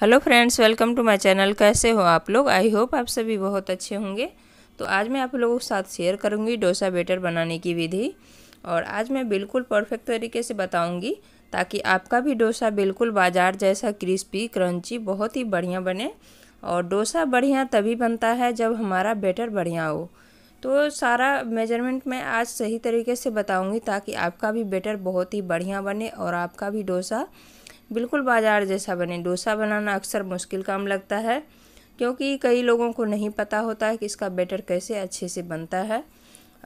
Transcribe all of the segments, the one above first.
hello friends welcome to my channel कैसे हो आप लोग आई होप आप सभी बहुत अच्छे होंगे तो आज मैं आप लोगों के साथ शेयर करूंगी डोसा बेटर बनाने की विधि और आज मैं बिल्कुल परफेक्ट तरीके से बताऊंगी ताकि आपका भी डोसा बिल्कुल बाजार जैसा क्रिस्पी क्रंची बहुत ही बढ़िया बने और डोसा बढ़िया तभी बनता है जब हमारा बेटर बढ़िया हो तो सारा मेजरमेंट मैं आज सही तरीके से बताऊँगी ताकि आपका भी बेटर बहुत ही बढ़िया बने और आपका भी डोसा बिल्कुल बाजार जैसा बने डोसा बनाना अक्सर मुश्किल काम लगता है क्योंकि कई लोगों को नहीं पता होता है कि इसका बैटर कैसे अच्छे से बनता है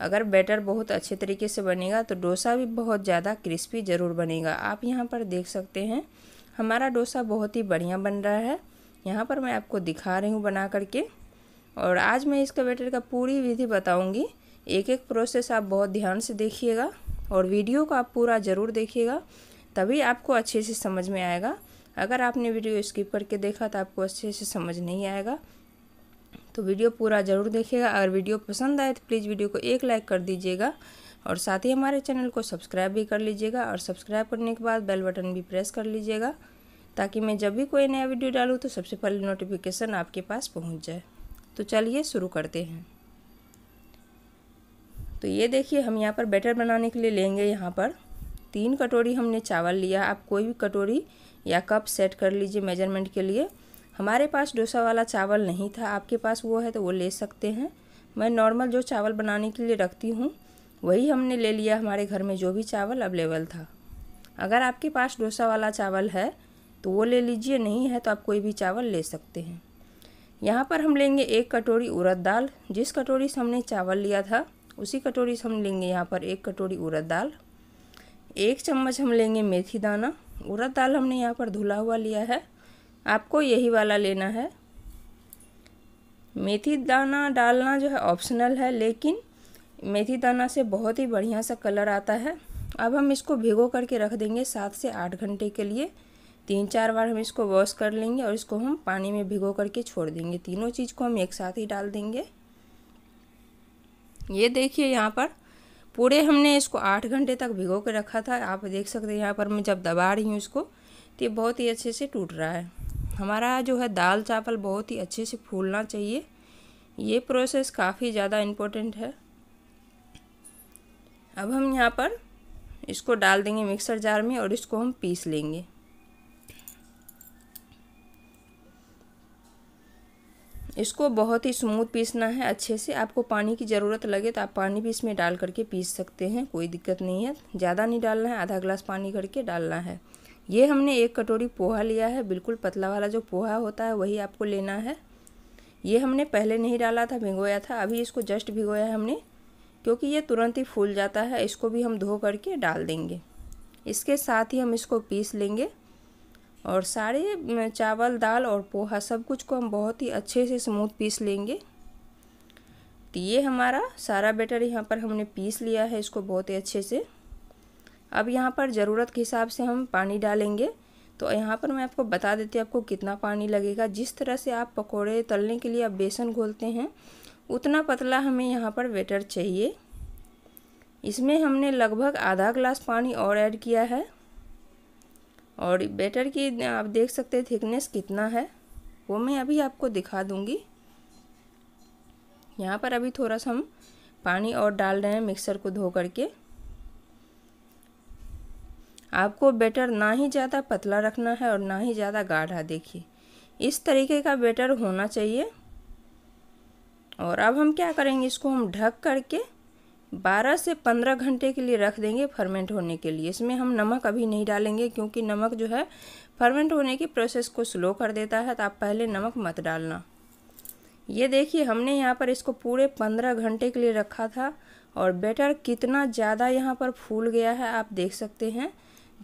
अगर बैटर बहुत अच्छे तरीके से बनेगा तो डोसा भी बहुत ज़्यादा क्रिस्पी ज़रूर बनेगा आप यहाँ पर देख सकते हैं हमारा डोसा बहुत ही बढ़िया बन रहा है यहाँ पर मैं आपको दिखा रही हूँ बना करके और आज मैं इसका बैटर का पूरी विधि बताऊँगी एक एक प्रोसेस आप बहुत ध्यान से देखिएगा और वीडियो को आप पूरा ज़रूर देखिएगा तभी आपको अच्छे से समझ में आएगा अगर आपने वीडियो स्किप करके देखा तो आपको अच्छे से समझ नहीं आएगा तो वीडियो पूरा ज़रूर देखिएगा अगर वीडियो पसंद आए तो प्लीज़ वीडियो को एक लाइक कर दीजिएगा और साथ ही हमारे चैनल को सब्सक्राइब भी कर लीजिएगा और सब्सक्राइब करने के बाद बेल बटन भी प्रेस कर लीजिएगा ताकि मैं जब भी कोई नया वीडियो डालूँ तो सबसे पहले नोटिफिकेशन आपके पास पहुँच जाए तो चलिए शुरू करते हैं तो ये देखिए हम यहाँ पर बैटर बनाने के लिए लेंगे यहाँ पर तीन कटोरी हमने चावल लिया आप कोई भी कटोरी या कप सेट कर लीजिए मेजरमेंट के लिए हमारे पास डोसा वाला चावल नहीं था आपके पास वो है तो वो ले सकते हैं मैं नॉर्मल जो चावल बनाने के लिए रखती हूँ वही हमने ले लिया हमारे घर में जो भी चावल अवेलेबल था अगर आपके पास डोसा वाला चावल है तो वो ले लीजिए नहीं है तो आप कोई भी चावल ले सकते हैं यहाँ पर हम लेंगे एक कटोरी उड़द दाल जिस कटोरी से हमने चावल लिया था उसी कटोरी से हम लेंगे यहाँ पर एक कटोरी उड़द दाल एक चम्मच हम लेंगे मेथी दाना उड़द दाल हमने यहाँ पर धुला हुआ लिया है आपको यही वाला लेना है मेथी दाना डालना जो है ऑप्शनल है लेकिन मेथी दाना से बहुत ही बढ़िया सा कलर आता है अब हम इसको भिगो करके रख देंगे सात से आठ घंटे के लिए तीन चार बार हम इसको वॉश कर लेंगे और इसको हम पानी में भिगो करके छोड़ देंगे तीनों चीज़ को हम एक साथ ही डाल देंगे ये देखिए यहाँ पर पूरे हमने इसको आठ घंटे तक भिगो के रखा था आप देख सकते हैं यहाँ पर मैं जब दबा रही हूँ इसको तो ये बहुत ही अच्छे से टूट रहा है हमारा जो है दाल चावल बहुत ही अच्छे से फूलना चाहिए ये प्रोसेस काफ़ी ज़्यादा इम्पोर्टेंट है अब हम यहाँ पर इसको डाल देंगे मिक्सर जार में और इसको हम पीस लेंगे इसको बहुत ही स्मूथ पीसना है अच्छे से आपको पानी की ज़रूरत लगे तो आप पानी भी इसमें डाल करके पीस सकते हैं कोई दिक्कत नहीं है ज़्यादा नहीं डालना है आधा ग्लास पानी करके डालना है ये हमने एक कटोरी पोहा लिया है बिल्कुल पतला वाला जो पोहा होता है वही आपको लेना है ये हमने पहले नहीं डाला था भिगोया था अभी इसको जस्ट भिगोया हमने क्योंकि ये तुरंत ही फूल जाता है इसको भी हम धो करके डाल देंगे इसके साथ ही हम इसको पीस लेंगे और सारे चावल दाल और पोहा सब कुछ को हम बहुत ही अच्छे से स्मूथ पीस लेंगे तो ये हमारा सारा बेटर यहाँ पर हमने पीस लिया है इसको बहुत ही अच्छे से अब यहाँ पर ज़रूरत के हिसाब से हम पानी डालेंगे तो यहाँ पर मैं आपको बता देती हूँ आपको कितना पानी लगेगा जिस तरह से आप पकोड़े तलने के लिए आप बेसन घोलते हैं उतना पतला हमें यहाँ पर बैटर चाहिए इसमें हमने लगभग आधा ग्लास पानी और ऐड किया है और बेटर की आप देख सकते हैं थिकनेस कितना है वो मैं अभी आपको दिखा दूंगी यहाँ पर अभी थोड़ा सा हम पानी और डाल रहे हैं मिक्सर को धो करके आपको बेटर ना ही ज़्यादा पतला रखना है और ना ही ज़्यादा गाढ़ा देखिए इस तरीके का बेटर होना चाहिए और अब हम क्या करेंगे इसको हम ढक करके 12 से 15 घंटे के लिए रख देंगे फर्मेंट होने के लिए इसमें हम नमक अभी नहीं डालेंगे क्योंकि नमक जो है फर्मेंट होने की प्रोसेस को स्लो कर देता है तो आप पहले नमक मत डालना ये देखिए हमने यहाँ पर इसको पूरे 15 घंटे के लिए रखा था और बेटर कितना ज़्यादा यहाँ पर फूल गया है आप देख सकते हैं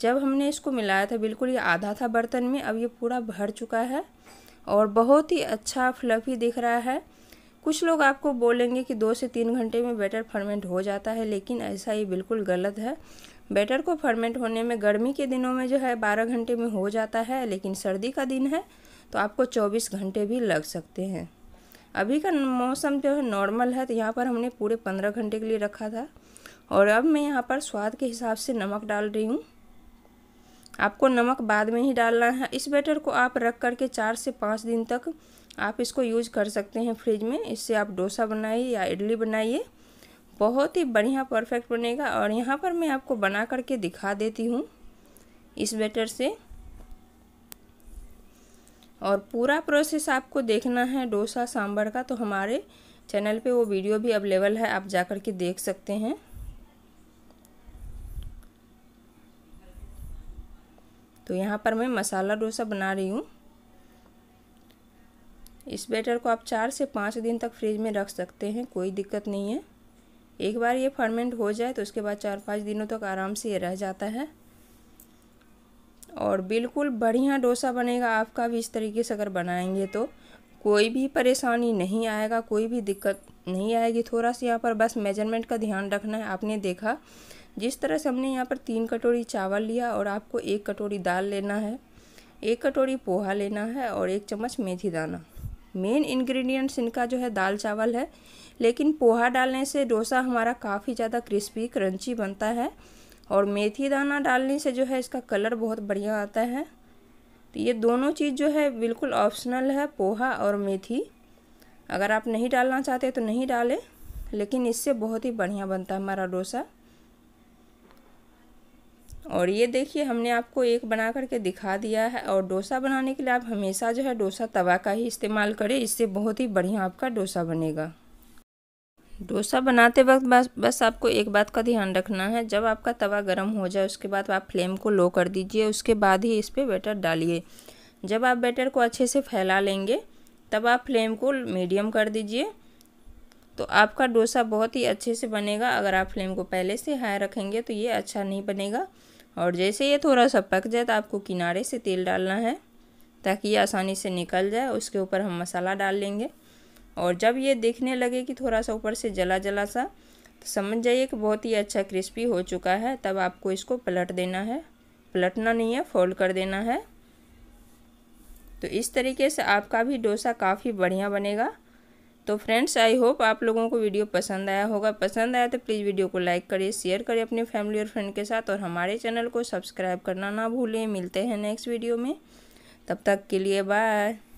जब हमने इसको मिलाया था बिल्कुल ये आधा था बर्तन में अब ये पूरा भर चुका है और बहुत ही अच्छा फ्लफी दिख रहा है कुछ लोग आपको बोलेंगे कि दो से तीन घंटे में बैटर फर्मेंट हो जाता है लेकिन ऐसा ही बिल्कुल गलत है बैटर को फर्मेंट होने में गर्मी के दिनों में जो है बारह घंटे में हो जाता है लेकिन सर्दी का दिन है तो आपको चौबीस घंटे भी लग सकते हैं अभी का मौसम जो है नॉर्मल है तो यहाँ पर हमने पूरे पंद्रह घंटे के लिए रखा था और अब मैं यहाँ पर स्वाद के हिसाब से नमक डाल रही हूँ आपको नमक बाद में ही डालना है इस बैटर को आप रख करके चार से पाँच दिन तक आप इसको यूज कर सकते हैं फ्रिज में इससे आप डोसा बनाइए या इडली बनाइए बहुत ही बढ़िया परफेक्ट बनेगा और यहाँ पर मैं आपको बना करके दिखा देती हूँ इस बैटर से और पूरा प्रोसेस आपको देखना है डोसा सांभर का तो हमारे चैनल पे वो वीडियो भी अवेलेबल है आप जा कर के देख सकते हैं तो यहाँ पर मैं मसाला डोसा बना रही हूँ इस बैटर को आप चार से पाँच दिन तक फ्रिज में रख सकते हैं कोई दिक्कत नहीं है एक बार ये फर्मेंट हो जाए तो उसके बाद चार पाँच दिनों तक आराम से ये रह जाता है और बिल्कुल बढ़िया डोसा बनेगा आपका भी इस तरीके से अगर बनाएंगे तो कोई भी परेशानी नहीं आएगा कोई भी दिक्कत नहीं आएगी थोड़ा सा यहाँ पर बस मेजरमेंट का ध्यान रखना है आपने देखा जिस तरह से हमने यहाँ पर तीन कटोरी चावल लिया और आपको एक कटोरी दाल लेना है एक कटोरी पोहा लेना है और एक चम्मच मेथी दाना मेन इंग्रेडिएंट्स इनका जो है दाल चावल है लेकिन पोहा डालने से डोसा हमारा काफ़ी ज़्यादा क्रिस्पी क्रंची बनता है और मेथी दाना डालने से जो है इसका कलर बहुत बढ़िया आता है तो ये दोनों चीज़ जो है बिल्कुल ऑप्शनल है पोहा और मेथी अगर आप नहीं डालना चाहते तो नहीं डालें लेकिन इससे बहुत ही बढ़िया बनता है हमारा डोसा और ये देखिए हमने आपको एक बना करके दिखा दिया है और डोसा बनाने के लिए आप हमेशा जो है डोसा तवा का ही इस्तेमाल करें इससे बहुत ही बढ़िया आपका डोसा बनेगा डोसा बनाते वक्त बस बस आपको एक बात का ध्यान रखना है जब आपका तवा गर्म हो जाए उसके बाद आप फ्लेम को लो कर दीजिए उसके बाद ही इस पर बैटर डालिए जब आप बैटर को अच्छे से फैला लेंगे तब आप फ्लेम को मीडियम कर दीजिए तो आपका डोसा बहुत ही अच्छे से बनेगा अगर आप फ्लेम को पहले से हाई रखेंगे तो ये अच्छा नहीं बनेगा और जैसे ये थोड़ा सा पक जाए तो आपको किनारे से तेल डालना है ताकि ये आसानी से निकल जाए उसके ऊपर हम मसाला डाल लेंगे और जब ये देखने लगे कि थोड़ा सा ऊपर से जला जला सा तो समझ जाइए कि बहुत ही अच्छा क्रिस्पी हो चुका है तब आपको इसको पलट देना है पलटना नहीं है फोल्ड कर देना है तो इस तरीके से आपका भी डोसा काफ़ी बढ़िया बनेगा तो फ्रेंड्स आई होप आप लोगों को वीडियो पसंद आया होगा पसंद आया तो प्लीज़ वीडियो को लाइक करिए शेयर करिए अपनी फैमिली और फ्रेंड के साथ और हमारे चैनल को सब्सक्राइब करना ना भूलें मिलते हैं नेक्स्ट वीडियो में तब तक के लिए बाय